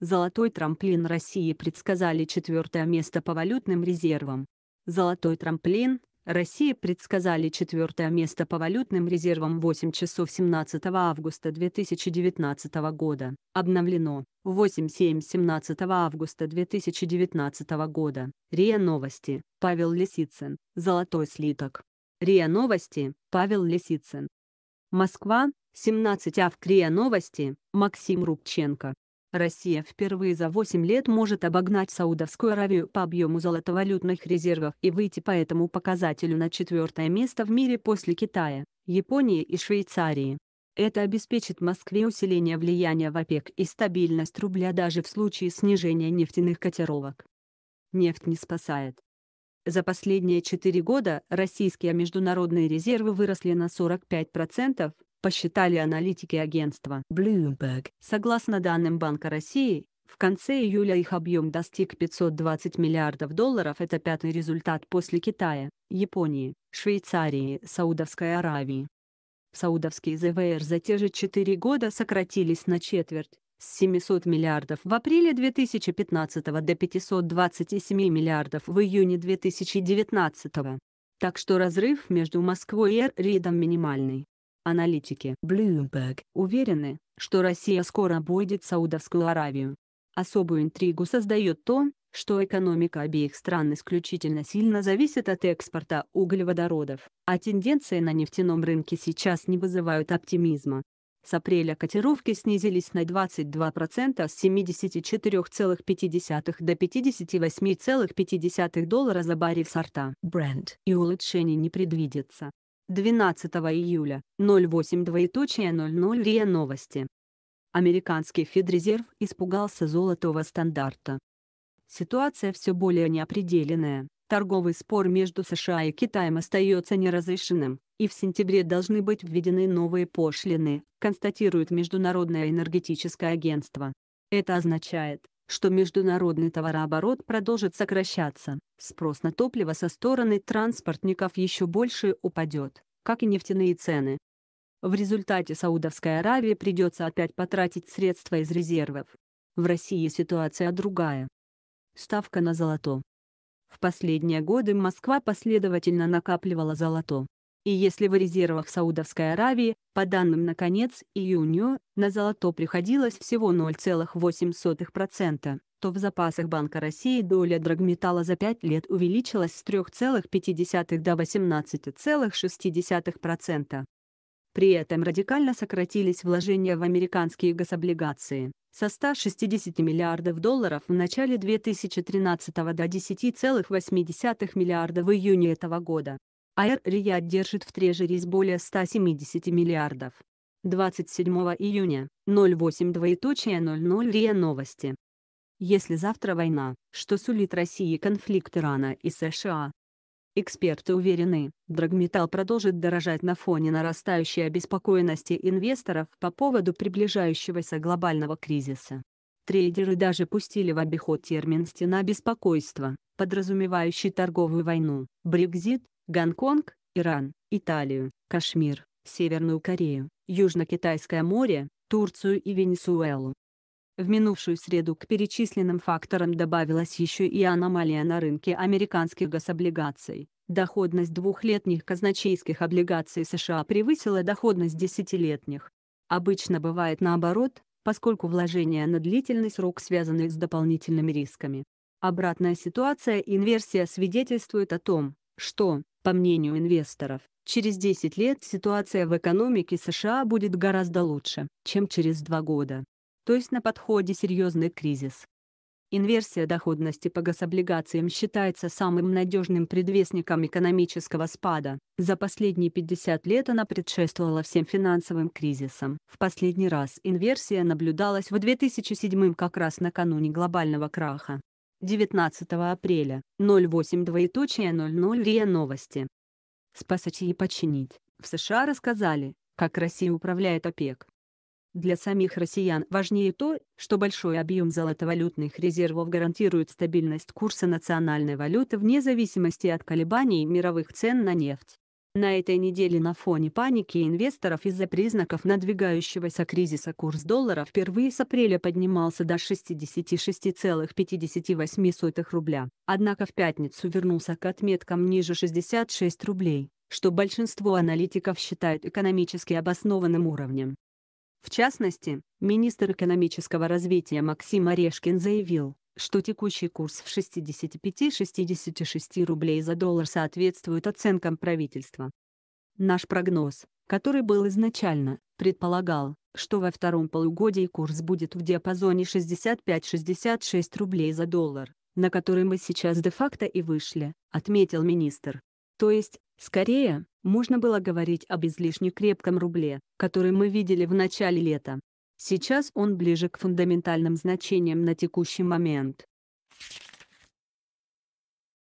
Золотой трамплин России предсказали четвертое место по валютным резервам. Золотой трамплин России предсказали четвертое место по валютным резервам 8 часов 17 августа 2019 года. Обновлено 8-7 17 августа 2019 года. РИА Новости. Павел Лисицын. Золотой слиток. РИА Новости. Павел Лисицын. Москва. 17 авг. РИА Новости. Максим Рубченко. Россия впервые за 8 лет может обогнать Саудовскую Аравию по объему золотовалютных резервов и выйти по этому показателю на четвертое место в мире после Китая, Японии и Швейцарии. Это обеспечит Москве усиление влияния в ОПЕК и стабильность рубля даже в случае снижения нефтяных котировок. Нефть не спасает. За последние четыре года российские международные резервы выросли на 45%, процентов посчитали аналитики агентства Bloomberg. Согласно данным Банка России, в конце июля их объем достиг 520 миллиардов долларов. Это пятый результат после Китая, Японии, Швейцарии, Саудовской Аравии. Саудовские ЗВР за те же четыре года сократились на четверть, с 700 миллиардов в апреле 2015 до 527 миллиардов в июне 2019. Так что разрыв между Москвой и Ридом минимальный. Аналитики Bloomberg уверены, что Россия скоро обойдет Саудовскую Аравию. Особую интригу создает то, что экономика обеих стран исключительно сильно зависит от экспорта углеводородов, а тенденции на нефтяном рынке сейчас не вызывают оптимизма. С апреля котировки снизились на 22% с 74,5 до 58,5 доллара за баррель сорта. Brent, и улучшений не предвидится. 12 июля, 08 двоеточие РИА Новости. Американский Федрезерв испугался золотого стандарта. Ситуация все более неопределенная, торговый спор между США и Китаем остается неразрешенным, и в сентябре должны быть введены новые пошлины, констатирует Международное энергетическое агентство. Это означает, что международный товарооборот продолжит сокращаться, спрос на топливо со стороны транспортников еще больше упадет, как и нефтяные цены. В результате Саудовской Аравии придется опять потратить средства из резервов. В России ситуация другая. Ставка на золото. В последние годы Москва последовательно накапливала золото, и если в резервах Саудовской Аравии, по данным на конец июня, на золото приходилось всего 0,8%, то в запасах Банка России доля драгметалла за 5 лет увеличилась с 3,5 до 18,6%. При этом радикально сократились вложения в американские гособлигации со 160 миллиардов долларов в начале 2013 до 10,8 миллиарда в июне этого года. АР Риад держит в трежерис более 170 миллиардов. 27 июня, 08.00 РИА Новости. Если завтра война, что сулит России конфликт Ирана и США? Эксперты уверены, драгметалл продолжит дорожать на фоне нарастающей обеспокоенности инвесторов по поводу приближающегося глобального кризиса. Трейдеры даже пустили в обиход термин «стена беспокойства», подразумевающий торговую войну, Брекзит, Гонконг, Иран, Италию, Кашмир, Северную Корею, Южно-Китайское море, Турцию и Венесуэлу. В минувшую среду к перечисленным факторам добавилась еще и аномалия на рынке американских гособлигаций. Доходность двухлетних казначейских облигаций США превысила доходность десятилетних. Обычно бывает наоборот, поскольку вложения на длительный срок связаны с дополнительными рисками. Обратная ситуация инверсия свидетельствует о том, что, по мнению инвесторов, через 10 лет ситуация в экономике США будет гораздо лучше, чем через два года. То есть на подходе серьезный кризис. Инверсия доходности по гособлигациям считается самым надежным предвестником экономического спада. За последние 50 лет она предшествовала всем финансовым кризисам. В последний раз инверсия наблюдалась в 2007 как раз накануне глобального краха. 19 апреля, 08 двоеточие РИА Новости. Спасать и починить. В США рассказали, как Россия управляет ОПЕК. Для самих россиян важнее то, что большой объем золотовалютных резервов гарантирует стабильность курса национальной валюты вне зависимости от колебаний мировых цен на нефть. На этой неделе на фоне паники инвесторов из-за признаков надвигающегося кризиса курс доллара впервые с апреля поднимался до 66,58 рубля, однако в пятницу вернулся к отметкам ниже 66 рублей, что большинство аналитиков считают экономически обоснованным уровнем. В частности, министр экономического развития Максим Орешкин заявил, что текущий курс в 65-66 рублей за доллар соответствует оценкам правительства. Наш прогноз, который был изначально, предполагал, что во втором полугодии курс будет в диапазоне 65-66 рублей за доллар, на который мы сейчас де-факто и вышли, отметил министр. То есть, скорее, можно было говорить об излишне крепком рубле, который мы видели в начале лета. Сейчас он ближе к фундаментальным значениям на текущий момент.